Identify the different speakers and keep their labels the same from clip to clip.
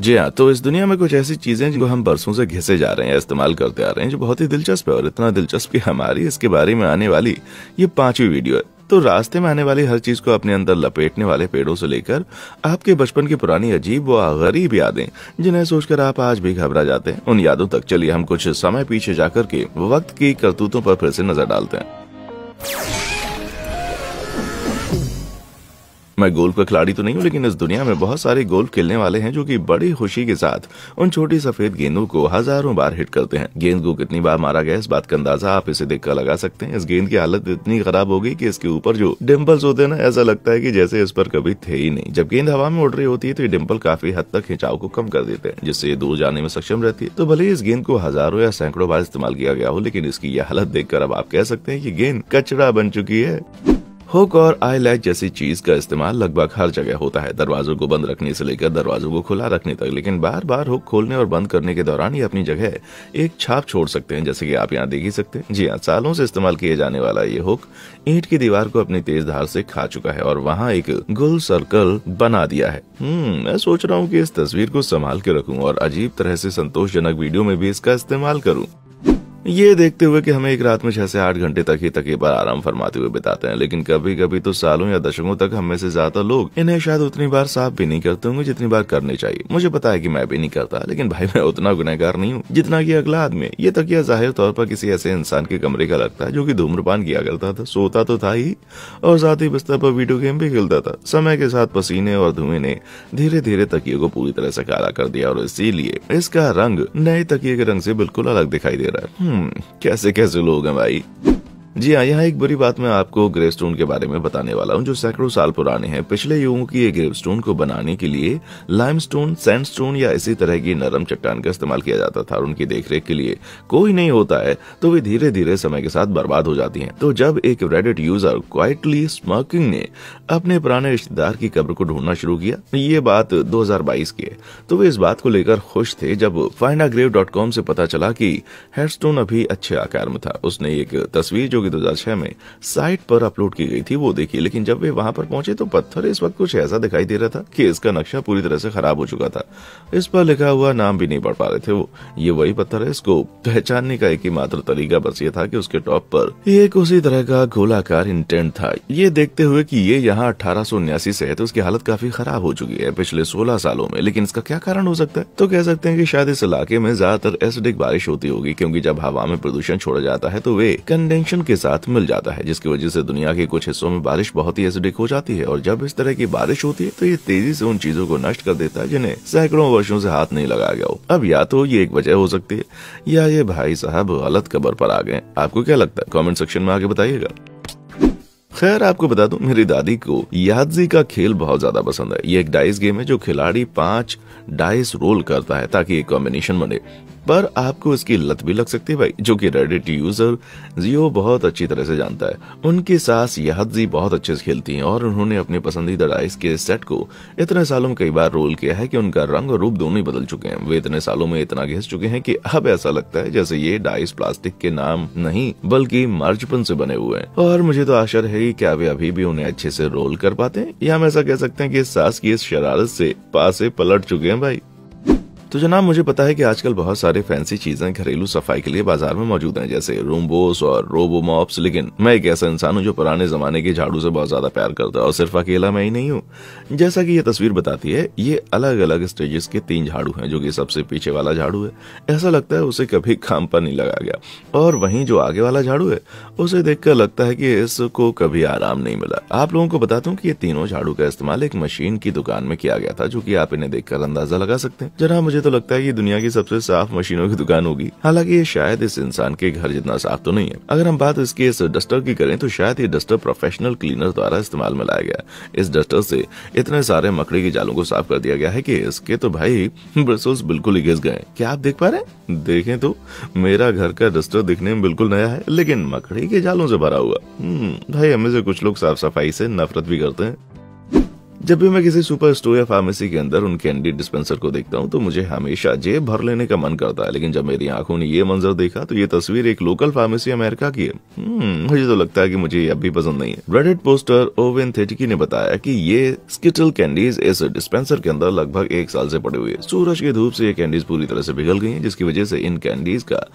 Speaker 1: जी हाँ तो इस दुनिया में कुछ ऐसी चीजें जिनको हम बरसों से घिसे जा रहे हैं इस्तेमाल करते आ रहे हैं जो बहुत ही दिलचस्प है और इतना दिलचस्प की हमारी इसके बारे में आने वाली ये पांचवी वीडियो है तो रास्ते में आने वाली हर चीज को अपने अंदर लपेटने वाले पेड़ों से लेकर आपके बचपन की पुरानी अजीब व गरीब यादें जिन्हें सोचकर आप आज भी घबरा जाते हैं उन यादों तक चलिए हम कुछ समय पीछे जाकर के वक्त की करतूतों पर फिर से नजर डालते हैं मैं गोल्फ का खिलाड़ी तो नहीं हूँ लेकिन इस दुनिया में बहुत सारे गोल्फ खेलने वाले हैं जो कि बड़ी खुशी के साथ उन छोटी सफेद गेंदों को हजारों बार हिट करते हैं गेंद को कितनी बार मारा गया इस बात का अंदाजा आप इसे देखकर लगा सकते हैं इस गेंद की हालत इतनी खराब हो गई की इसके ऊपर जो डिम्पल्स होते हैं ना ऐसा लगता है की जैसे इस पर कभी थे ही नहीं जब गेंद हवा में उड़ रही होती है तो ये डिम्पल काफी हद तक खिंचाव को कम कर देते हैं जिससे ये दूर जाने में सक्षम रहती है तो भले इस गेंद को हजारों या सैकड़ों बार इस्तेमाल किया गया हो लेकिन इसकी यह हालत देखकर अब आप कह सकते हैं की गेंद कचरा बन चुकी है हुक और आई लैच जैसी चीज का इस्तेमाल लगभग हर जगह होता है दरवाजों को बंद रखने से लेकर दरवाजों को खुला रखने तक लेकिन बार बार हुक खोलने और बंद करने के दौरान ये अपनी जगह एक छाप छोड़ सकते हैं जैसे कि आप यहाँ देख ही सकते हैं जी हाँ सालों से इस्तेमाल किए जाने वाला ये हुक ईंट की दीवार को अपनी तेज धार से खा चुका है और वहाँ एक गुल सर्कल बना दिया है हम्म, मैं सोच रहा हूँ की इस तस्वीर को संभाल के रखू और अजीब तरह से संतोषजनक वीडियो में भी इसका इस्तेमाल करूँ ये देखते हुए कि हमें एक रात में छह से आठ घंटे तक ही तकिए पर आराम फरमाते हुए बिताते हैं लेकिन कभी कभी तो सालों या दशकों तक हमें से ज्यादा लोग इन्हें शायद उतनी बार साफ भी नहीं करते होंगे जितनी बार करने चाहिए मुझे पता है की मैं भी नहीं करता लेकिन भाई मैं उतना गुनहगार नहीं हूँ जितना की अगला आदमी ये तकिया जाहिर तौर पर किसी ऐसे इंसान के कमरे का लगता है जो की धूम्रपान किया करता था सोता तो था ही और साथ ही बिस्तर पर वीडियो गेम भी खेलता था समय के साथ पसीने और धुएं ने धीरे धीरे तकिए को पूरी तरह से काला कर दिया और इसीलिए इसका रंग नए तकिए के रंग से बिल्कुल अलग दिखाई दे रहा है कैसे कैसे लोग हैं भाई जी हाँ यहाँ एक बुरी बात मैं आपको ग्रेव स्टोन के बारे में बताने वाला हूँ जो सैकड़ों साल पुराने हैं पिछले युगों की ये ग्रेव को बनाने के लिए लाइम स्टोन या इसी तरह की नरम चट्टान का इस्तेमाल किया जाता था और उनकी देखरेख के लिए कोई नहीं होता है तो वे धीरे धीरे समय के साथ बर्बाद हो जाती है तो जब एक रेडिट यूजर क्वाइटली स्मर्किंग ने अपने पुराने रिश्तेदार की कब्र को ढूंढना शुरू किया ये बात बाईस की है तो वे इस बात को लेकर खुश थे जब ग्रेव डॉट कॉम से पता चला की हेडस्टोन अभी अच्छे आकार में था उसने एक तस्वीर जो हजार छह में साइट पर अपलोड की गई थी वो देखी लेकिन जब वे वहां पर पहुंचे तो पत्थर इस वक्त कुछ ऐसा दिखाई दे रहा था कि इसका नक्शा पूरी तरह से खराब हो चुका था इस पर लिखा हुआ नाम भी नहीं पढ़ पा रहे थे वो ये वही पत्थर है इसको पहचानने का एक ही मात्र तरीका बस ये था की उसके टॉप पर एक उसी तरह का गोलाकार इंटेंट था ये देखते हुए की ये यहाँ अठारह से है तो उसकी हालत काफी खराब हो चुकी है पिछले सोलह सालों में लेकिन इसका क्या कारण हो सकता है तो कह सकते हैं की शायद इस इलाके में ज्यादातर एसिडिक बारिश होती होगी क्योंकि जब हवा में प्रदूषण छोड़ा जाता है तो वे कंडेंशन के साथ मिल जाता है जिसकी वजह से दुनिया के कुछ हिस्सों में बारिश बहुत ही एसिडिक हो जाती है और जब इस तरह की बारिश होती है तो ये तेजी से उन चीजों को नष्ट कर देता है जिन्हें सैकड़ों वर्षों से हाथ नहीं लगाया गया अब या तो ये एक वजह हो सकती है या ये भाई साहब गलत खबर पर आ गए आपको क्या लगता है कॉमेंट सेक्शन में आगे बताइएगा खैर आपको बता दूं मेरी दादी को यादजी का खेल बहुत ज्यादा पसंद है ये एक डाइस गेम है जो खिलाड़ी पांच डाइस रोल करता है ताकि एक कॉम्बिनेशन बने पर आपको इसकी लत भी लग सकती है भाई जो कि रेडिट यूजर जियो बहुत अच्छी तरह से जानता है उनके सास यहद जी बहुत अच्छे से खेलती हैं और उन्होंने अपने पसंदीदा डाइस के सेट को इतने सालों में कई बार रोल किया है कि उनका रंग और रूप दोनों ही बदल चुके हैं वे इतने सालों में इतना घिस चुके हैं कि अब ऐसा लगता है जैसे ये डाइस प्लास्टिक के नाम नहीं बल्कि मार्चपन से बने हुए हैं और मुझे तो आशा रहेगी क्या वे अभी भी उन्हें अच्छे से रोल कर पाते हैं या हम ऐसा कह सकते हैं कि सास की इस शरारत से पासे पलट चुके हैं भाई तो जनाब मुझे पता है कि आजकल बहुत सारे फैंसी चीजें घरेलू सफाई के लिए बाजार में मौजूद हैं जैसे रूमबोस और रोबो मॉप्स लेकिन मैं एक ऐसा इंसान हूँ जो पुराने जमाने के झाड़ू से बहुत ज्यादा प्यार करता है और सिर्फ अकेला मैं ही नहीं हूँ जैसा की ये तस्वीर बताती है ये अलग अलग स्टेजेस के तीन झाड़ू है जो की सबसे पीछे वाला झाड़ू है ऐसा लगता है उसे कभी काम पर नहीं लगा गया और वही जो आगे वाला झाड़ू है उसे देख लगता है की इसको कभी आराम नहीं मिला आप लोगों को बताता हूँ की ये तीनों झाड़ू का इस्तेमाल एक मशीन की दुकान में किया गया था जो की आप इन्हें देखकर अंदाजा लगा सकते हैं जरा मुझे तो तो लगता है कि दुनिया की सबसे साफ मशीनों की दुकान होगी हालांकि ये शायद इस इंसान के घर जितना साफ तो नहीं है अगर हम बात इसके इस डस्टर की करें तो शायद ये डस्टर प्रोफेशनल क्लीनर द्वारा इस्तेमाल में लाया गया इस डस्टर से इतने सारे मकड़ी के जालों को साफ कर दिया गया है की इसके तो भाई ब्रसल्स बिल्कुल ही घिस गए क्या आप देख पा रहे देखे तो मेरा घर का डस्टर दिखने में बिल्कुल नया है लेकिन मकड़ी के जालों से भरा हुआ हम्म, भाई हमें से कुछ लोग साफ सफाई से नफरत भी करते हैं जब भी मैं किसी सुपर स्टोर या फार्मेसी के अंदर उन कैंडी डिस्पेंसर को देखता हूँ तो मुझे हमेशा जेब भर लेने का मन करता है लेकिन जब मेरी आंखों ने ये मंजर देखा तो ये तस्वीर एक लोकल फार्मेसी अमेरिका की है हम्म, मुझे तो लगता है कि मुझे ये अभी पसंद नहीं है रेडिट पोस्टर ओवेन थेटिकी ने बताया कि ये स्किटल कैंडीज इस डिस्पेंसर के अंदर लगभग एक साल से पड़े हुए सूरज की धूप से ये कैंडीज पूरी तरह से पिघल गई है जिसकी वजह से इन कैंडीज का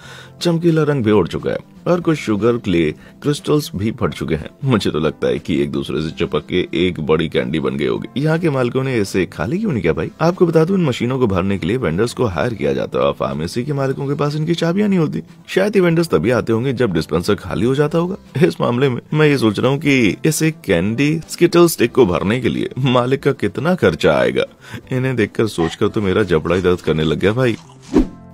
Speaker 1: चमकीला रंग भी उड़ चुका है और कुछ शुगर क्ले क्रिस्टल्स भी फट चुके हैं मुझे तो लगता है कि एक दूसरे से चिपक के एक बड़ी कैंडी बन गई होगी यहाँ के मालिकों ने इसे खाली क्यों नहीं किया भाई आपको बता दूं इन मशीनों को भरने के लिए वेंडर्स को हायर किया जाता है और फार्मेसी के मालिकों के पास इनकी चाबियां नहीं होती शायद ये वेंडर्स तभी आते होंगे जब डिस्पेंसर खाली हो जाता होगा इस मामले में मैं ये सोच रहा हूँ की इस कैंडी स्किटल स्टिक को भरने के लिए मालिक का कितना खर्चा आएगा इन्हें देखकर सोचकर तो मेरा जबड़ा ही दर्द करने लग गया भाई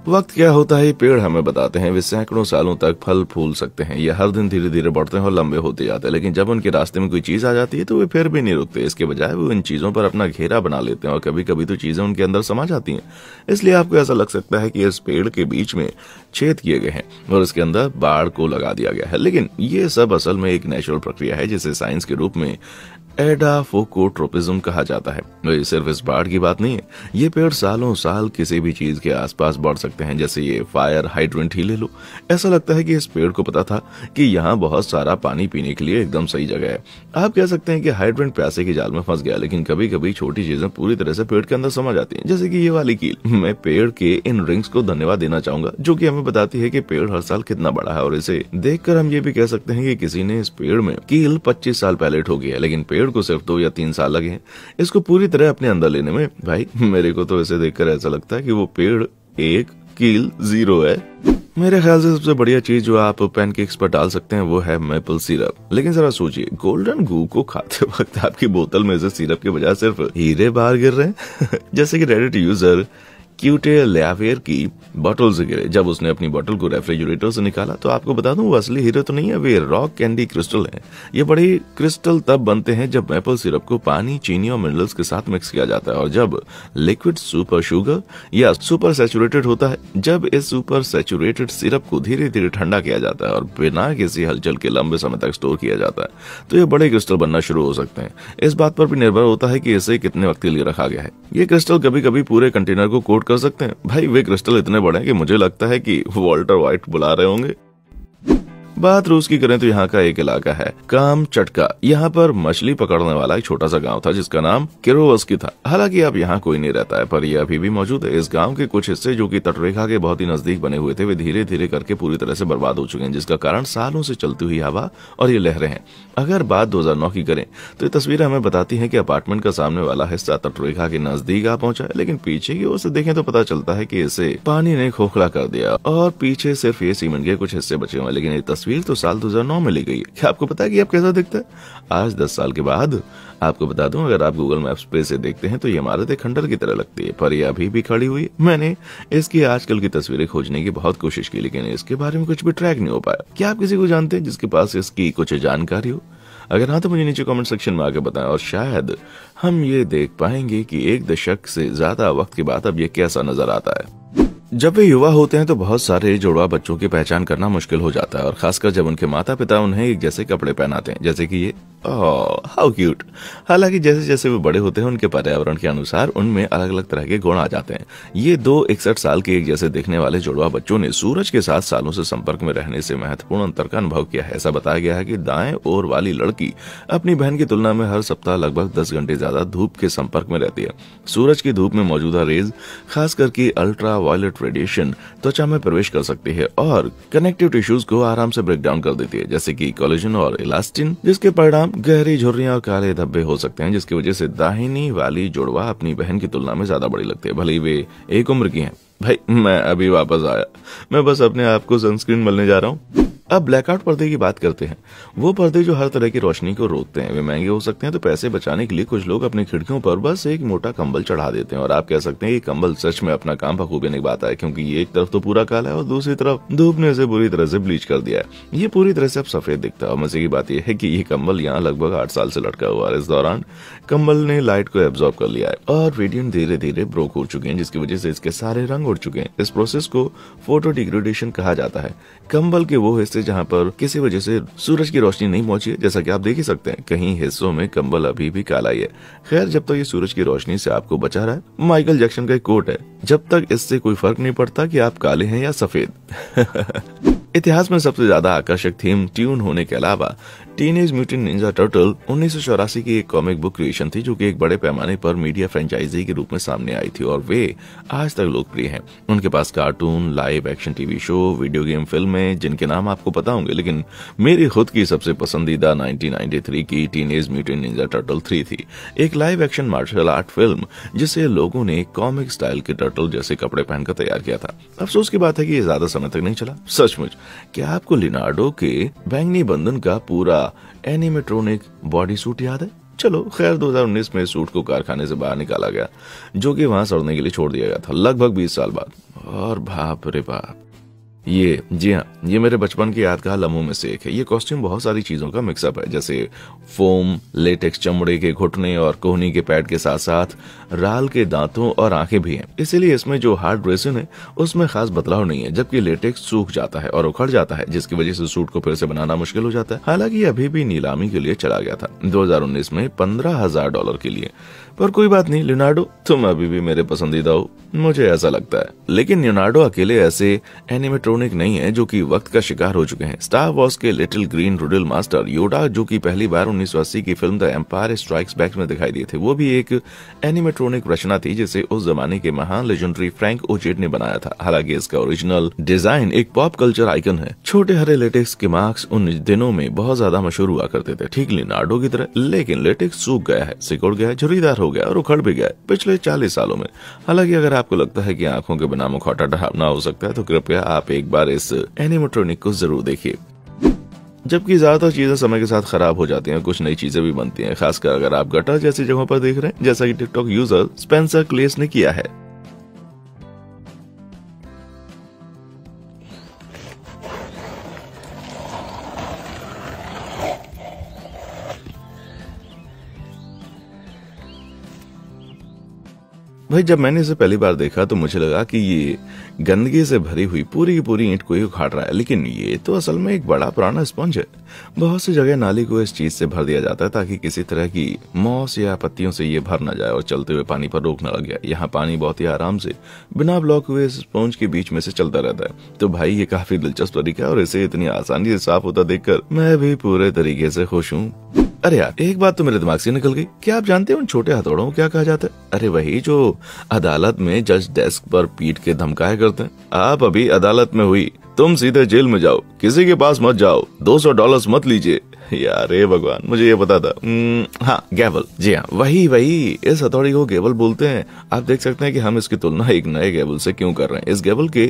Speaker 1: वक्त क्या होता है पेड़ हमें बताते हैं वे सैकड़ों सालों तक फल फूल सकते हैं ये हर दिन धीरे धीरे बढ़ते हैं और लंबे होते जाते हैं लेकिन जब उनके रास्ते में कोई चीज आ जाती है तो वे फिर भी नहीं रुकते इसके बजाय वे इन चीजों पर अपना घेरा बना लेते हैं और कभी कभी तो चीजें उनके अंदर समा जाती है इसलिए आपको ऐसा लग सकता है कि इस पेड़ के बीच में छेद किए गए हैं और इसके अंदर बाढ़ को लगा दिया गया है लेकिन ये सब असल में एक नेचुरल प्रक्रिया है जिसे साइंस के रूप में एडाफोकोट्रोपिज्म कहा जाता है तो ये सिर्फ इस बाढ़ की बात नहीं है ये पेड़ सालों साल किसी भी चीज के आसपास बढ़ सकते हैं जैसे ये फायर हाइड्रेंट ही ले लो ऐसा लगता है कि इस पेड़ को पता था कि यहाँ बहुत सारा पानी पीने के लिए एकदम सही जगह है आप कह सकते हैं कि हाइड्रेंट प्यासे के जाल में फंस गया लेकिन कभी कभी छोटी चीजें पूरी तरह से पेड़ के अंदर समा जाती है जैसे की ये वाली कील मैं पेड़ के इन रिंग्स को धन्यवाद देना चाहूंगा जो की हमें बताती है की पेड़ हर साल कितना बड़ा है और इसे देख हम ये भी कह सकते हैं की किसी ने इस पेड़ में कील पच्चीस साल पहले ठोकी है लेकिन पेड़ पीरियड को सिर्फ दो या तीन साल लगे हैं इसको पूरी तरह अपने अंदर लेने में भाई मेरे को तो इसे देखकर ऐसा लगता है कि वो पेड़ एक कील जीरो है मेरे ख्याल से सबसे बढ़िया चीज जो आप पैनकेक्स पर डाल सकते हैं वो है मेपल सिरप लेकिन जरा सोचिए गोल्डन गू को खाते वक्त आपकी बोतल में से सिरप के बजाय सिर्फ हीरे बाहर गिर रहे हैं जैसे कि रेडिट यूजर क्यूटे लियावेयर की बॉटल से गिरे जब उसने अपनी बॉटल को रेफ्रिजरेटर से निकाला तो आपको बता दूं वो असली हीरो तो नहीं है वे रॉक कैंडी क्रिस्टल है ये बड़े क्रिस्टल तब बनते हैं जब मेपल सिरप को पानी चीनी और मिनरल्स के साथ मिक्स किया जाता है और जब लिक्विड सुपर शुगर या सुपर सेचुरेटेड होता है जब इस सुपर सेचुरेटेड सिरप को धीरे धीरे ठंडा किया जाता है और बिना किसी हलचल के लंबे समय तक स्टोर किया जाता है तो ये बड़े क्रिस्टल बनना शुरू हो सकते हैं इस बात पर भी निर्भर होता है की इसे कितने वक्त के लिए रखा गया है ये क्रिस्टल कभी कभी पूरे कंटेनर को कोट कर सकते हैं भाई वे क्रिस्टल इतने बड़े हैं कि मुझे लगता है कि वॉल्टर व्हाइट बुला रहे होंगे बात रूस की करें तो यहाँ का एक इलाका है काम चटका यहाँ पर मछली पकड़ने वाला एक छोटा सा गाँव था जिसका नाम किरोवस्की था हालांकि अब यहाँ कोई नहीं रहता है पर यह अभी भी मौजूद है इस गाँव के कुछ हिस्से जो की तटरेखा के बहुत ही नजदीक बने हुए थे वे धीरे धीरे करके पूरी तरह से बर्बाद हो चुके हैं जिसका कारण सालों से चलती हुई हवा और ये लहरें हैं अगर बात दो की करें तो ये तस्वीर हमें बताती है की अपार्टमेंट का सामने वाला हिस्सा तटरेखा के नजदीक आ पहुंचा है लेकिन पीछे की ओर से देखें तो पता चलता है की इसे पानी ने खोखला कर दिया और पीछे सिर्फ ये सीमेंट के कुछ हिस्से बचे हुए लेकिन ये तस्वीर तस्वीर तो साल 2009 में ली गई है क्या आपको पता है कि आप कैसा दिखता है आज 10 साल के बाद आपको बता दूं अगर आप गूगल मैप्स पे से देखते हैं तो ये इमारत एक खंडर की तरह लगती है पर ये अभी भी खड़ी हुई मैंने इसकी आजकल की तस्वीरें खोजने की बहुत कोशिश की लेकिन इसके बारे में कुछ भी ट्रैक नहीं हो पाया क्या आप किसी को जानते हैं जिसके पास इसकी कुछ जानकारी हो अगर हाँ तो मुझे नीचे कमेंट सेक्शन में आके बताएं और शायद हम ये देख पाएंगे कि एक दशक से ज्यादा वक्त के बाद अब ये कैसा नजर आता है जब वे युवा होते हैं तो बहुत सारे जुड़वा बच्चों की पहचान करना मुश्किल हो जाता है और खासकर जब उनके माता पिता उन्हें एक जैसे कपड़े पहनाते हैं जैसे कि ये हाउ क्यूट हालांकि जैसे जैसे वे बड़े होते हैं उनके पर्यावरण के अनुसार उनमें अलग अलग तरह के गुण आ जाते हैं ये दो इकसठ साल के एक जैसे देखने वाले जोड़वा बच्चों ने सूरज के साथ सालों से संपर्क में रहने से महत्वपूर्ण अंतर का अनुभव किया है ऐसा बताया गया है कि दाएं ओर वाली लड़की अपनी बहन की तुलना में हर सप्ताह लगभग दस घंटे ज्यादा धूप के संपर्क में रहती है सूरज की धूप में मौजूदा रेज खास करके अल्ट्रा वायलेट इलेक्ट्रोस्टैटिक रेडिएशन त्वचा में प्रवेश कर सकती है और कनेक्टिव टिश्यूज को आराम से ब्रेक डाउन कर देती है जैसे की कोलेजन और इलास्टिन जिसके परिणाम गहरी झुर्रिया और काले धब्बे हो सकते हैं जिसकी वजह से दाहिनी वाली जोड़वा अपनी बहन की तुलना में ज्यादा बड़ी लगती है भले वे एक उम्र की है भाई मैं अभी वापस आया मैं बस अपने आप को सनस्क्रीन मिलने जा रहा हूँ अब ब्लैकआउट पर्दे की बात करते हैं वो पर्दे जो हर तरह की रोशनी को रोकते हैं वे महंगे हो सकते हैं तो पैसे बचाने के लिए कुछ लोग अपनी खिड़कियों पर बस एक मोटा कंबल चढ़ा देते हैं और आप कह सकते हैं कि कंबल सच में अपना काम बखूबी निभाता है क्योंकि ये एक तरफ तो पूरा काला है और दूसरी तरफ धूप ने इसे बुरी तरह से ब्लीच कर दिया है ये पूरी तरह से अब सफेद दिखता है और मजे की बात यह है की ये कम्बल यहाँ लगभग आठ साल से लटका हुआ है इस दौरान कम्बल ने लाइट को एब्जॉर्ब कर लिया है और रेडियंट धीरे धीरे ब्रोक हो चुके हैं जिसकी वजह से इसके सारे रंग उड़ चुके हैं इस प्रोसेस को फोटो डिग्रेडेशन कहा जाता है कम्बल के वो हिस्से से जहाँ पर किसी वजह से सूरज की रोशनी नहीं पहुंची है जैसा की आप देख ही सकते हैं कहीं हिस्सों में कम्बल अभी भी काला ही है खैर जब तक तो ये सूरज की रोशनी से आपको बचा रहा है माइकल जैक्सन का एक कोट है जब तक इससे कोई फर्क नहीं पड़ता कि आप काले हैं या सफेद इतिहास में सबसे ज्यादा आकर्षक थीम ट्यून होने के अलावा teenage mutant ninja turtle उन्नीस की एक कॉमिक बुक क्रिएशन थी जो कि एक बड़े पैमाने पर मीडिया फ्रेंचाइजी के रूप में सामने आई थी और वे आज तक लोकप्रिय हैं उनके पास cartoon live action TV show video game फिल्में जिनके नाम आपको पता होंगे लेकिन मेरी खुद की सबसे पसंदीदा 1993 की teenage ninja turtle three थी एक live action martial art film जिसे लोगों ने कॉमिक स्टाइल के टर्टल जैसे कपड़े पहनकर तैयार किया था अफसोस की बात है की ये ज्यादा समय तक नहीं चला सचमुच क्या आपको लिनार्डो के बैंगनी बंधन का पूरा वाला एनिमेट्रोनिक बॉडी सूट याद है चलो खैर 2019 में सूट को कारखाने से बाहर निकाला गया जो कि वहां सड़ने के लिए छोड़ दिया गया था लगभग 20 साल बाद और बाप रे बाप ये जी हाँ ये मेरे बचपन की यादगार लम्हों में से एक है ये कॉस्ट्यूम बहुत सारी चीज़ों का मिक्सअप है जैसे फोम लेटेक्स चमड़े के घुटने और कोहनी के पैड के साथ साथ राल के दांतों और आंखें भी हैं इसीलिए इसमें जो हार्ड ड्रेसिंग है उसमें खास बदलाव नहीं है जबकि लेटेक्स सूख जाता है और उखड़ जाता है जिसकी वजह से सूट को फिर से बनाना मुश्किल हो जाता है हालांकि अभी भी नीलामी के लिए चला गया था दो में पंद्रह हजार डॉलर के लिए पर कोई बात नहीं लियोनार्डो तुम अभी भी मेरे पसंदीदा हो मुझे ऐसा लगता है लेकिन लियोनार्डो अकेले ऐसे एनिमेट्रोन आयरोनिक नहीं है जो कि वक्त का शिकार हो चुके हैं स्टार वॉर्स के लिटिल ग्रीन रूडल मास्टर योडा जो कि पहली बार 1980 की film the Empire Strikes Back में दिखाई दिए थे वो भी एक एनिमेट्रोनिक रचना थी जिसे उस जमाने के महान लेजेंडरी फ्रैंक ओजेड ने बनाया था हालांकि इसका ओरिजिनल डिजाइन एक पॉप कल्चर आइकन है छोटे हरे लेटेक्स के मार्क्स उन दिनों में बहुत ज्यादा मशहूर हुआ करते थे ठीक लिनार्डो की तरह लेकिन लेटेक्स सूख गया है सिकुड़ गया झुरीदार हो गया और उखड़ भी गया पिछले चालीस सालों में हालांकि अगर आपको लगता है की आंखों के बिना मुखौटा ढाबना हो सकता है तो कृपया आप एक एक बार इस एनिमेट्रॉनिक को जरूर देखिए जबकि ज्यादातर चीजें समय के साथ खराब हो जाती हैं कुछ नई चीजें भी बनती हैं खासकर अगर आप गटर जैसी जगहों पर देख रहे हैं जैसा कि टिकटॉक यूजर स्पेंसर क्लेस ने किया है भाई जब मैंने इसे पहली बार देखा तो मुझे लगा कि ये गंदगी से भरी हुई पूरी की पूरी ईंट को ही उखाड़ रहा है लेकिन ये तो असल में एक बड़ा पुराना स्पंज है बहुत सी जगह नाली को इस चीज से भर दिया जाता है ताकि किसी तरह की मॉस या पत्तियों से ये भर ना जाए और चलते हुए पानी पर रोक न लग जाए यहाँ पानी बहुत ही आराम से बिना ब्लॉक हुए स्पंज के बीच में से चलता रहता है तो भाई ये काफी दिलचस्प तरीका है और इसे इतनी आसानी से साफ होता देख मैं भी पूरे तरीके से खुश हूँ अरे यार एक बात तो मेरे दिमाग से निकल गई क्या आप जानते हैं उन छोटे हथौड़ों को क्या कहा जाता है अरे वही जो अदालत में जज डेस्क पर पीट के धमकाए करते हैं आप अभी अदालत में हुई तुम सीधे जेल में जाओ किसी के पास मत जाओ 200 डॉलर्स मत लीजिए यार रे भगवान मुझे ये पता था हाँ गैवल जी हाँ वही वही इस हथौड़ी को गेवल बोलते हैं आप देख सकते हैं कि हम इसकी तुलना एक नए गेवल से क्यों कर रहे हैं इस गेवल के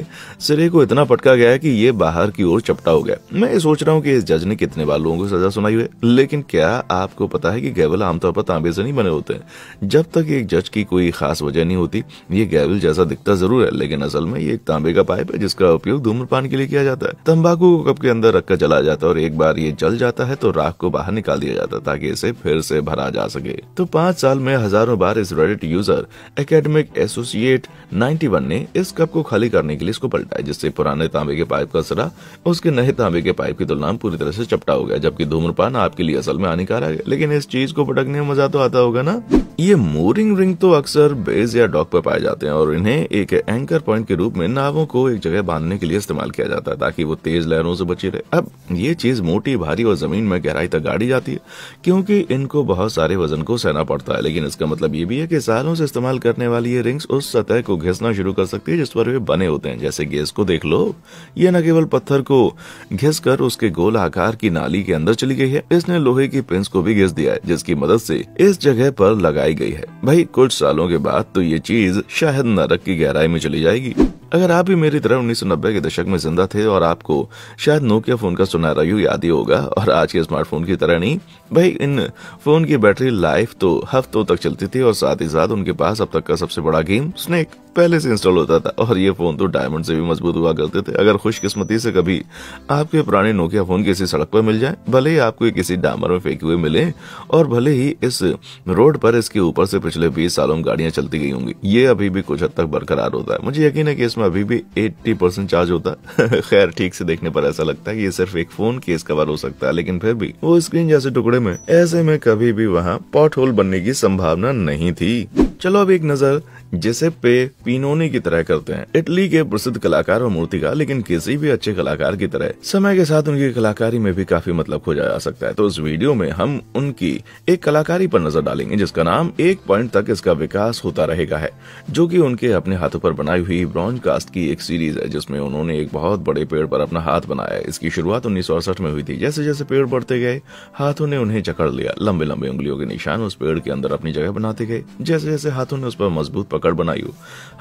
Speaker 1: सिरे को इतना पटका गया कि ये बाहर की ओर चपटा हो गया मैं ये सोच रहा हूँ कि इस जज ने कितने बार लोगों को सजा सुनाई है लेकिन क्या आपको पता है कि गेवल आमतौर पर तांबे से नहीं बने होते हैं जब तक एक जज की कोई खास वजह नहीं होती ये गेवल जैसा दिखता जरूर है लेकिन असल में ये एक तांबे का पाइप है जिसका उपयोग धूम्रपान के लिए किया जाता है तम्बाकू को कप के अंदर रखकर चला जाता है और एक बार ये जल जाता है तो तो राख को बाहर निकाल दिया जाता ताकि इसे फिर से भरा जा सके तो पांच साल में हजारों बार इस रेडिट यूजर एकेडमिक एसोसिएट 91 ने इस कप को खाली करने के लिए इसको पलटा जिससे पुराने तांबे के पाइप का सरा उसके नए तांबे के पाइप की तुलना तो में पूरी तरह से चपटा हो गया जबकि धूम्रपान आपके लिए असल में हानिकारक है लेकिन इस चीज को पटकने में मजा तो आता होगा ना ये मोरिंग रिंग तो अक्सर बेज या डॉक पर पाए जाते हैं और इन्हें एक एंकर पॉइंट के रूप में नावों को एक जगह बांधने के लिए इस्तेमाल किया जाता है ताकि वो तेज लहरों से बची रहे अब ये चीज मोटी भारी और जमीन में में गहराई तक गाड़ी जाती है क्योंकि इनको बहुत सारे वजन को सहना पड़ता है लेकिन इसका मतलब ये भी है कि सालों से इस्तेमाल करने वाली ये रिंग्स उस सतह को घिसना शुरू कर सकती है जिस पर वे बने होते हैं जैसे गैस को देख लो ये न केवल पत्थर को घिस कर उसके गोल आकार की नाली के अंदर चली गई है इसने लोहे की पिंस को भी घिस दिया है जिसकी मदद से इस जगह पर लगाई गई है भाई कुछ सालों के बाद तो ये चीज शायद नरक की गहराई में चली जाएगी अगर आप भी मेरी तरह 1990 के दशक में जिंदा थे और आपको शायद नोकिया फोन का सुनहरा यू याद ही होगा और आज के स्मार्टफोन की तरह नहीं भाई इन फोन की बैटरी लाइफ तो हफ्तों तक चलती थी और साथ ही साथ उनके पास अब तक का सबसे बड़ा गेम स्नेक पहले से इंस्टॉल होता था और ये फोन तो डायमंड से भी मजबूत हुआ करते थे अगर खुशकिस्मती से कभी आपके पुराने नोकिया फोन किसी सड़क पर मिल जाए भले ही आपको किसी डामर में फेंके हुए मिले और भले ही इस रोड पर इसके ऊपर से पिछले बीस सालों में गाड़ियां चलती गई होंगी ये अभी भी कुछ हद तक बरकरार होता है मुझे यकीन है कि इस में अभी भी 80 परसेंट चार्ज होता है खैर ठीक से देखने पर ऐसा लगता है कि ये सिर्फ एक फोन केस कवर हो सकता है लेकिन फिर भी वो स्क्रीन जैसे टुकड़े में ऐसे में कभी भी वहाँ पॉट होल बनने की संभावना नहीं थी चलो अब एक नजर जिसे पे पिनोनी की तरह करते हैं इटली के प्रसिद्ध कलाकार और मूर्तिकार लेकिन किसी भी अच्छे कलाकार की तरह समय के साथ उनकी कलाकारी में भी काफी मतलब खोजा जा सकता है तो इस वीडियो में हम उनकी एक कलाकारी पर नजर डालेंगे जिसका नाम एक पॉइंट तक इसका विकास होता रहेगा है जो की उनके अपने हाथों पर बनाई हुई ब्रॉन्ज कास्ट की एक सीरीज है जिसमे उन्होंने एक बहुत बड़े पेड़ पर अपना हाथ बनाया इसकी शुरुआत उन्नीस में हुई थी जैसे जैसे पेड़ बढ़ते गए हाथों ने उन्हें जकड़ लिया लंबे लंबे उंगलियों के निशान उस पेड़ के अंदर अपनी जगह बनाते गए जैसे जैसे से हाथों ने उस पर मजबूत पकड़ बनाई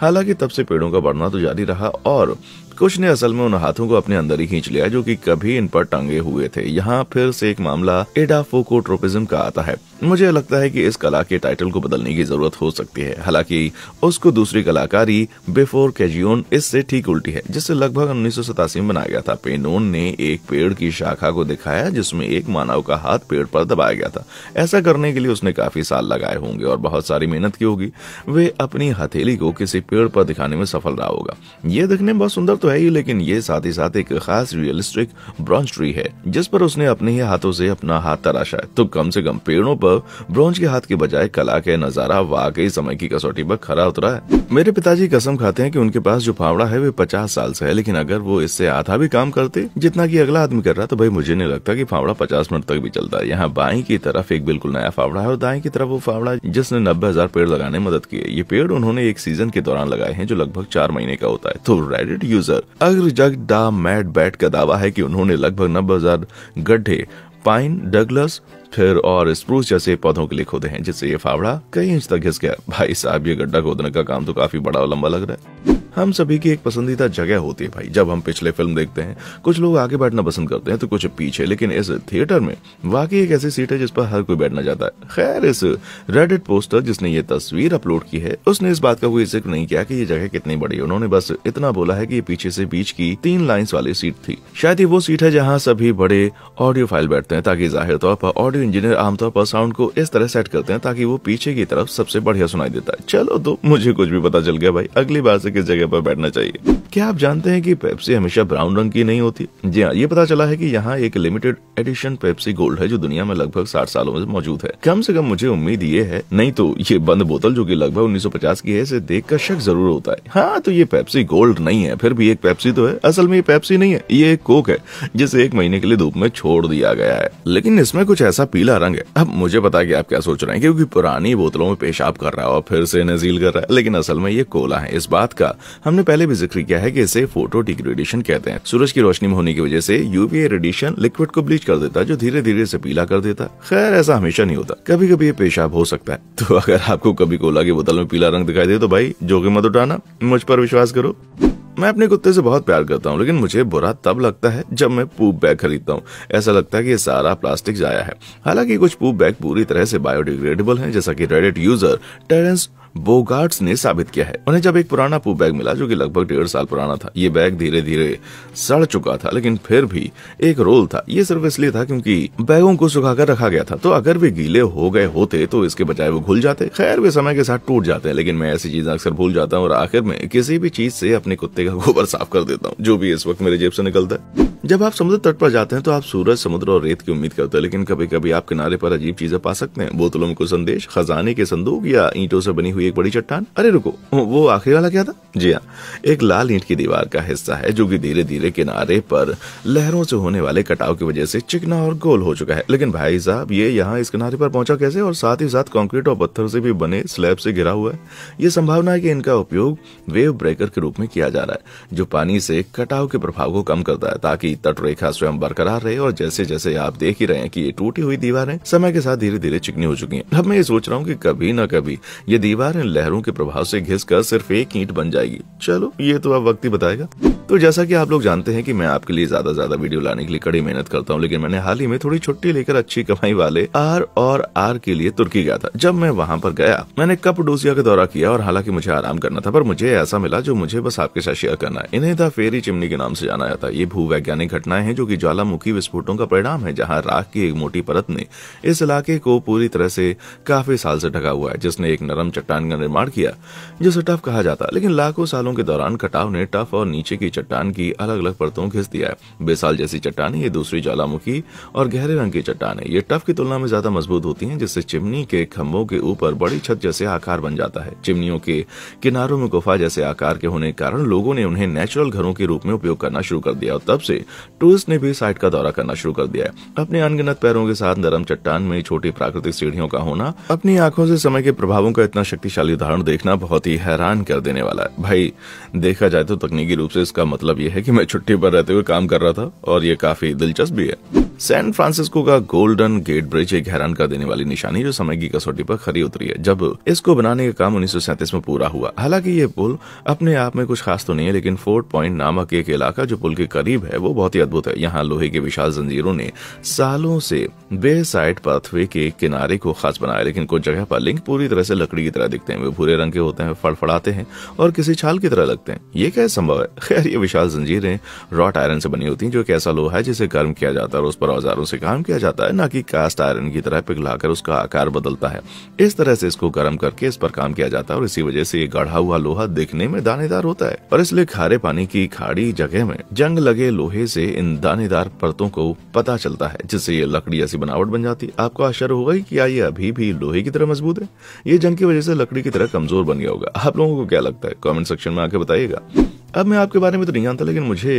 Speaker 1: हालांकि तब से पेड़ों का बढ़ना तो जारी रहा और कुछ ने असल में उन हाथों को अपने अंदर ही खींच लिया जो कि कभी इन पर टंगे हुए थे यहाँ फिर से एक मामला एडाफोकोट्रोपिज्म का आता है मुझे लगता है कि इस कला के टाइटल को बदलने की जरूरत हो सकती है हालांकि उसको दूसरी कलाकारी बिफोर कैजियोन इससे ठीक उल्टी है जिसे लगभग उन्नीस में बनाया गया था पेनोन ने एक पेड़ की शाखा को दिखाया जिसमे एक मानव का हाथ पेड़ पर दबाया गया था ऐसा करने के लिए उसने काफी साल लगाए होंगे और बहुत सारी मेहनत की होगी वे अपनी हथेली को किसी पेड़ पर दिखाने में सफल रहा होगा ये दिखने में बहुत सुंदर तो तो है ही लेकिन ये साथ ही साथ एक खास रियलिस्टिक ब्रॉन्ज ट्री है जिस पर उसने अपने ही हाथों से अपना हाथ तराशा है तो कम से कम पेड़ों पर ब्रॉन्ज के हाथ के बजाय कला के नजारा वाकई समय की कसौटी पर खरा उतरा है मेरे पिताजी कसम खाते हैं कि उनके पास जो फावड़ा है वे पचास साल से है लेकिन अगर वो इससे आधा भी काम करते जितना की अगला आदमी कर रहा तो भाई मुझे नहीं लगता की फावड़ा पचास मिनट तक भी चलता है यहाँ बाई की तरफ एक बिल्कुल नया फावड़ा है और दाई की तरफ वो फावड़ा जिसने नब्बे हजार पेड़ लगाने मदद की है ये पेड़ उन्होंने एक सीजन के दौरान लगाए हैं जो लगभग चार महीने का होता है तो रेडिट यूजर अग्र अग्रजग द मैड बैट का दावा है कि उन्होंने लगभग नब्बे हजार गड्ढे पाइन डगलस फिर और स्प्रूस जैसे पौधों के लिए खोदे हैं जिससे ये फावड़ा कई इंच तक घिस गया भाई साहब ये गड्ढा खोदने का काम तो काफी बड़ा और लंबा लग रहा है हम सभी की एक पसंदीदा जगह होती है भाई जब हम पिछले फिल्म देखते हैं कुछ लोग आगे बैठना पसंद करते हैं तो कुछ पीछे लेकिन इस थिएटर में वाकई एक ऐसी सीट है जिस पर हर कोई बैठना चाहता है खैर इस रेडिट पोस्टर जिसने ये तस्वीर अपलोड की है उसने इस बात का कोई जिक्र नहीं किया कि ये जगह कितनी बड़ी है उन्होंने बस इतना बोला है कि पीछे से बीच की तीन लाइन्स वाली सीट थी शायद ये वो सीट है जहाँ सभी बड़े ऑडियो फाइल बैठते हैं ताकि जाहिर तौर पर ऑडियो इंजीनियर आमतौर पर साउंड को इस तरह सेट करते हैं ताकि वो पीछे की तरफ सबसे बढ़िया सुनाई देता है चलो तो मुझे कुछ भी पता चल गया भाई अगली बार से किस जगह जगह पर बैठना चाहिए क्या आप जानते हैं कि पेप्सी हमेशा ब्राउन रंग की नहीं होती जी हाँ ये पता चला है कि यहाँ एक लिमिटेड एडिशन पेप्सी गोल्ड है जो दुनिया में लगभग साठ सालों में मौजूद है कम से कम मुझे उम्मीद ये है नहीं तो ये बंद बोतल जो कि लगभग 1950 की है इसे देख कर शक जरूर होता है हाँ तो ये पेप्सी गोल्ड नहीं है फिर भी एक पेप्सी तो है असल में ये पेप्सी नहीं है ये एक कोक है जिसे एक महीने के लिए धूप में छोड़ दिया गया है लेकिन इसमें कुछ ऐसा पीला रंग है अब मुझे पता है की आप क्या सोच रहे हैं क्यूँकी पुरानी बोतलों में पेशाब कर रहा है और फिर से नजील कर रहा है लेकिन असल में ये कोला है इस बात का हमने पहले भी जिक्र किया है कि इसे फोटो डिग्रेडेशन कहते हैं सूरज की रोशनी में होने की वजह से यूवी रेडिएशन लिक्विड को ब्लीच कर देता है जो धीरे धीरे से पीला कर देता खैर ऐसा हमेशा नहीं होता कभी कभी ये पेशाब हो सकता है तो अगर आपको कभी कोला की बोतल में पीला रंग दिखाई दे तो भाई जोखिम मत उठाना मुझ पर विश्वास करो मैं अपने कुत्ते से बहुत प्यार करता हूँ लेकिन मुझे बुरा तब लगता है जब मैं पूप बैग खरीदता हूँ ऐसा लगता है कि ये सारा प्लास्टिक जाया है हालांकि कुछ पूप बैग पूरी तरह से बायोडिग्रेडेबल हैं जैसा कि रेडिट यूजर टेरेंस बोगार्ड्स ने साबित किया है उन्हें जब एक पुराना पू बैग मिला जो कि लगभग डेढ़ साल पुराना था ये बैग धीरे धीरे सड़ चुका था लेकिन फिर भी एक रोल था ये सिर्फ इसलिए था क्योंकि बैगों को सुखाकर रखा गया था तो अगर वे गीले हो गए होते तो इसके बजाय वो घुल जाते खैर वे समय के साथ टूट जाते हैं लेकिन मैं ऐसी चीज अक्सर भूल जाता हूँ और आखिर में किसी भी चीज से अपने कुत्ते का गोबर साफ कर देता हूँ जो भी इस वक्त मेरे जेब से निकलता है जब आप समुद्र तट पर जाते हैं तो आप सूरज समुद्र और रेत की उम्मीद करते हैं लेकिन कभी कभी आप किनारे पर अजीब चीजें पा सकते हैं बोतलों में कुछ संदेश खजाने के संदूक या ईंटों से बनी हुई हुई एक बड़ी चट्टान अरे रुको वो आखिरी वाला क्या था जी हाँ एक लाल ईंट की दीवार का हिस्सा है जो कि धीरे धीरे किनारे पर लहरों से होने वाले कटाव की वजह से चिकना और गोल हो चुका है लेकिन भाई साहब ये यहाँ इस किनारे पर पहुंचा कैसे और साथ ही साथ कंक्रीट और पत्थर से भी बने स्लैब से घिरा हुआ है ये संभावना है कि इनका उपयोग वेव ब्रेकर के रूप में किया जा रहा है जो पानी से कटाव के प्रभाव को कम करता है ताकि तटरेखा स्वयं बरकरार रहे और जैसे जैसे आप देख ही रहे हैं कि ये टूटी हुई दीवारें समय के साथ धीरे धीरे चिकनी हो चुकी है अब मैं ये सोच रहा हूँ कि कभी न कभी ये दीवार पर लहरों के प्रभाव से घिसकर सिर्फ एक ईंट बन जाएगी चलो ये तो अब वक्त ही बताएगा तो जैसा कि आप लोग जानते हैं कि मैं आपके लिए ज्यादा ज्यादा वीडियो लाने के लिए कड़ी मेहनत करता हूँ लेकिन मैंने हाल ही में थोड़ी छुट्टी लेकर अच्छी कमाई वाले आर और आर के लिए तुर्की गया था जब मैं वहाँ पर गया मैंने कप डोसिया का दौरा किया और हालांकि मुझे आराम करना था पर मुझे ऐसा मिला जो मुझे बस आपके साथ शेयर करना है इन्हें था फेरी चिमनी के नाम से जाना जाता है ये वैज्ञानिक घटनाएं जो की ज्वालामुखी विस्फोटों का परिणाम है जहाँ राख की एक मोटी परत ने इस इलाके को पूरी तरह से काफी साल से ढका हुआ है जिसने एक नरम चट्टान चट्टान का निर्माण किया जिसे टफ कहा जाता लेकिन लाखों सालों के दौरान कटाव ने टफ और नीचे की चट्टान की अलग अलग परतों घिस दिया है बेसाल जैसी चट्टान ये दूसरी ज्वालामुखी और गहरे रंग की चट्टान है ये टफ की तुलना में ज्यादा मजबूत होती है जिससे चिमनी के खम्भों के ऊपर बड़ी छत जैसे आकार बन जाता है चिमनियों के किनारों में गुफा जैसे आकार के होने के कारण लोगों ने उन्हें नेचुरल घरों के रूप में उपयोग करना शुरू कर दिया और तब से टूरिस्ट ने भी साइट का दौरा करना शुरू कर दिया अपने अनगिनत पैरों के साथ नरम चट्टान में छोटी प्राकृतिक सीढ़ियों का होना अपनी आंखों से समय के प्रभावों का इतना शक्ति शक्तिशाली उदाहरण देखना बहुत ही हैरान कर देने वाला है भाई देखा जाए तो तकनीकी रूप से इसका मतलब यह है कि मैं छुट्टी पर रहते हुए काम कर रहा था और ये काफी दिलचस्प भी है सैन फ्रांसिस्को का गोल्डन गेट ब्रिज एक हैरान कर देने वाली निशानी जो समय की कसौटी पर खरी उतरी है जब इसको बनाने का काम उन्नीस में पूरा हुआ हालांकि ये पुल अपने आप में कुछ खास तो नहीं है लेकिन फोर्ट पॉइंट नामक एक इलाका जो पुल के करीब है वो बहुत ही अद्भुत है यहाँ लोहे के विशाल जंजीरों ने सालों से बे साइड पाथवे के किनारे को खास बनाया लेकिन कुछ जगह पर लिंक पूरी तरह से लकड़ी की तरह दिखते हैं वे भूरे रंग के होते हैं फड़फड़ाते हैं और किसी छाल की तरह लगते हैं ये कैसे संभव है खैर ये विशाल जंजीरें रॉट आयरन से बनी होती हैं जो एक ऐसा लोहा है जिसे गर्म किया जाता है और उस पर औजारों से काम किया जाता है ना कि कास्ट आयरन की तरह पिघलाकर उसका आकार बदलता है इस तरह से इसको गर्म करके इस पर काम किया जाता है और इसी वजह से ये गढ़ा हुआ लोहा दिखने में दानेदार होता है और इसलिए खारे पानी की खाड़ी जगह में जंग लगे लोहे से इन दानेदार परतों को पता चलता है जिससे ये लकड़ी ऐसी बनावट बन जाती है आपको आश्चर्य होगा कि क्या ये अभी भी लोहे की तरह मजबूत है ये जंग की वजह से लकड़ी की तरह कमजोर बन गया होगा आप लोगों को क्या लगता है कमेंट सेक्शन में आके बताइएगा अब मैं आपके बारे में तो नहीं जानता लेकिन मुझे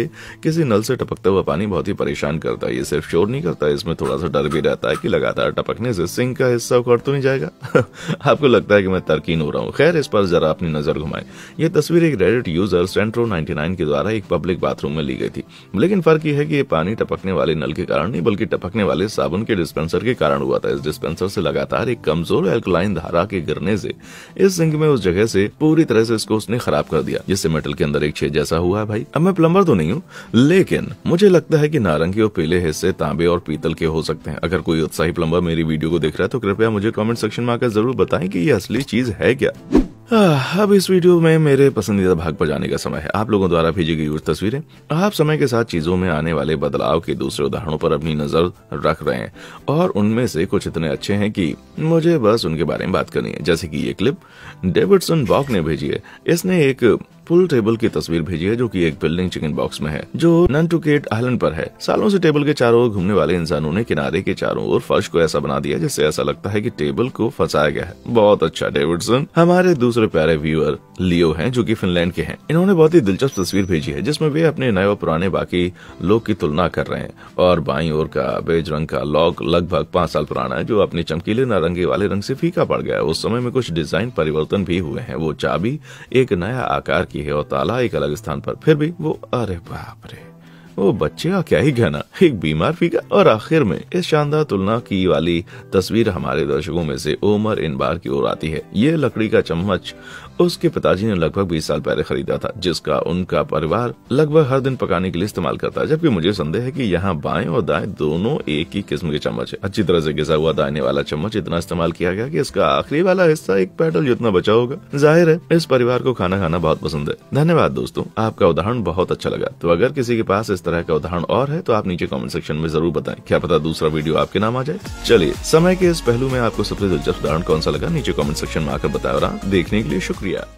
Speaker 1: किसी नल से टपकता हुआ पानी बहुत ही परेशान करता है ये सिर्फ शोर नहीं करता इसमें थोड़ा सा डर भी रहता है कि लगातार टपकने से सिंक का हिस्सा उखड़ तो नहीं जाएगा आपको लगता है कि मैं तरकीन हो रहा हूँ खैर इस पर जरा अपनी नजर घुमाए ये तस्वीर एक रेडिट यूजर सेंट्रो नाइन्टी के द्वारा एक पब्लिक बाथरूम में ली गई थी लेकिन फर्क यह है की ये पानी टपकने वाले नल के कारण नहीं बल्कि टपकने वाले साबुन के डिस्पेंसर के कारण हुआ था इस डिस्पेंसर से लगातार एक कमजोर एल्कलाइन धारा के गिरने से इस सिंक में उस जगह से पूरी तरह से इसको उसने खराब कर दिया जिससे मेटल के अंदर एक छेद जैसा हुआ है भाई अब मैं प्लम्बर तो नहीं हूँ लेकिन मुझे लगता है की नारंगी और पीले हिस्से तांबे और पीतल के हो सकते हैं अगर कोई उत्साही प्लम्बर मेरी वीडियो को देख रहा है तो कृपया मुझे कॉमेंट सेक्शन में आकर जरूर बताए की ये असली चीज है क्या अब इस वीडियो में मेरे पसंदीदा भाग पर जाने का समय है आप लोगों द्वारा भेजी गई कुछ तस्वीरें आप समय के साथ चीजों में आने वाले बदलाव के दूसरे उदाहरणों पर अपनी नजर रख रहे हैं और उनमें से कुछ इतने अच्छे हैं कि मुझे बस उनके बारे में बात करनी है जैसे कि ये क्लिप डेविडसन बॉक ने भेजी है इसने एक पुल टेबल की तस्वीर भेजी है जो कि एक बिल्डिंग चिकन बॉक्स में है जो नंटुकेट आइलैंड पर है सालों से टेबल के चारों ओर घूमने वाले इंसानों ने किनारे के चारों ओर फर्श को ऐसा बना दिया जिससे ऐसा लगता है की टेबल को फंसाया गया है बहुत अच्छा डेविडसन हमारे दूसरे प्यारे व्यूअर लियो है जो की फिनलैंड के है इन्होंने बहुत ही दिलचस्प तस्वीर भेजी है जिसमे वे अपने नए और पुराने बाकी लोग की तुलना कर रहे हैं और बाई ओर का बेज रंग का लॉक लगभग पांच साल पुराना है जो अपने चमकीले नारंगी वाले रंग से फीका पड़ गया है उस समय में कुछ डिजाइन परिवर्तन भी हुए हैं वो चाबी एक नया आकार की की है और ताला एक अलग स्थान पर फिर भी वो अरे बाप रे वो बच्चे का क्या ही कहना एक बीमार फीका और आखिर में इस शानदार तुलना की वाली तस्वीर हमारे दर्शकों में से इन बार की ओर आती है ये लकड़ी का चम्मच उसके पिताजी ने लगभग 20 साल पहले खरीदा था जिसका उनका परिवार लगभग हर दिन पकाने के लिए इस्तेमाल करता है जबकि मुझे संदेह है कि यहाँ बाएं और दाएं दोनों एक ही किस्म के चम्मच है अच्छी तरह से घिसा हुआ दाने वाला चम्मच इतना इस्तेमाल किया गया कि इसका आखिरी वाला हिस्सा एक पेट्रोल जितना बचा होगा जाहिर है इस परिवार को खाना खाना बहुत पसंद है धन्यवाद दोस्तों आपका उदाहरण बहुत अच्छा लगा तो अगर किसी के पास इस तरह का उदाहरण और है तो आप नीचे कमेंट सेक्शन में जरूर बताएं क्या पता दूसरा वीडियो आपके नाम आ जाए चलिए समय के इस पहलू में आपको सबसे दिलचस्प उदाहरण कौन सा लगा नीचे कमेंट सेक्शन में आकर बताया और देखने के लिए शुक्रिया